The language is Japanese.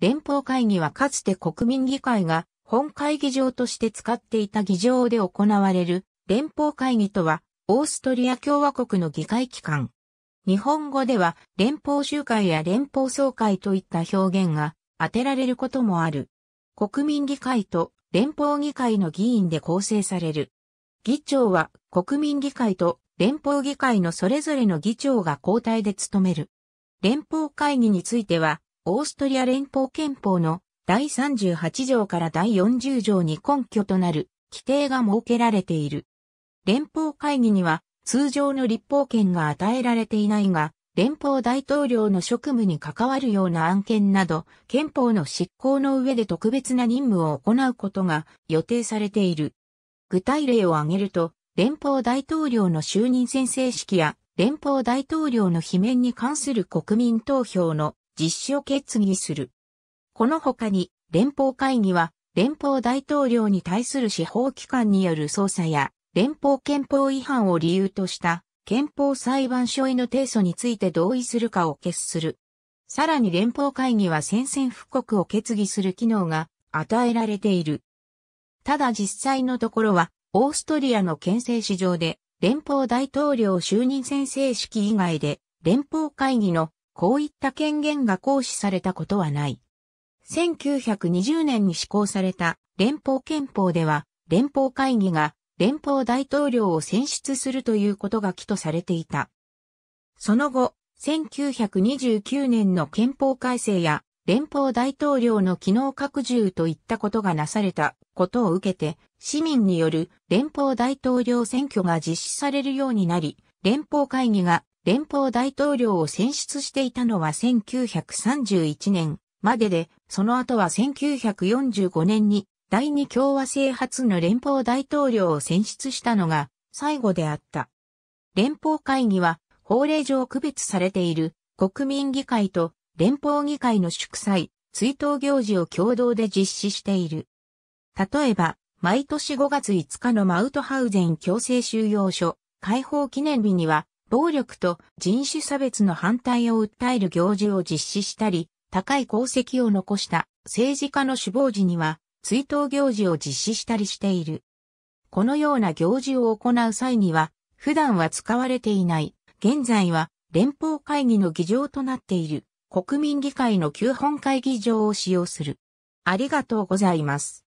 連邦会議はかつて国民議会が本会議場として使っていた議場で行われる連邦会議とはオーストリア共和国の議会機関。日本語では連邦集会や連邦総会といった表現が当てられることもある。国民議会と連邦議会の議員で構成される。議長は国民議会と連邦議会のそれぞれの議長が交代で務める。連邦会議についてはオーストリア連邦憲法の第38条から第40条に根拠となる規定が設けられている。連邦会議には通常の立法権が与えられていないが、連邦大統領の職務に関わるような案件など、憲法の執行の上で特別な任務を行うことが予定されている。具体例を挙げると、連邦大統領の就任宣誓式や、連邦大統領の罷免に関する国民投票の実施を決議する。この他に、連邦会議は、連邦大統領に対する司法機関による捜査や、連邦憲法違反を理由とした、憲法裁判所への提訴について同意するかを決する。さらに連邦会議は宣戦布告を決議する機能が与えられている。ただ実際のところは、オーストリアの憲政史上で、連邦大統領就任宣誓式以外で、連邦会議のこういった権限が行使されたことはない。1920年に施行された連邦憲法では、連邦会議が連邦大統領を選出するということが起とされていた。その後、1929年の憲法改正や連邦大統領の機能拡充といったことがなされたことを受けて、市民による連邦大統領選挙が実施されるようになり、連邦会議が連邦大統領を選出していたのは1931年までで、その後は1945年に第二共和制初の連邦大統領を選出したのが最後であった。連邦会議は法令上区別されている国民議会と連邦議会の祝祭、追悼行事を共同で実施している。例えば、毎年5月5日のマウトハウゼン強制収容所解放記念日には暴力と人種差別の反対を訴える行事を実施したり、高い功績を残した政治家の死亡時には追悼行事を実施したりしている。このような行事を行う際には、普段は使われていない、現在は連邦会議の議場となっている国民議会の旧本会議場を使用する。ありがとうございます。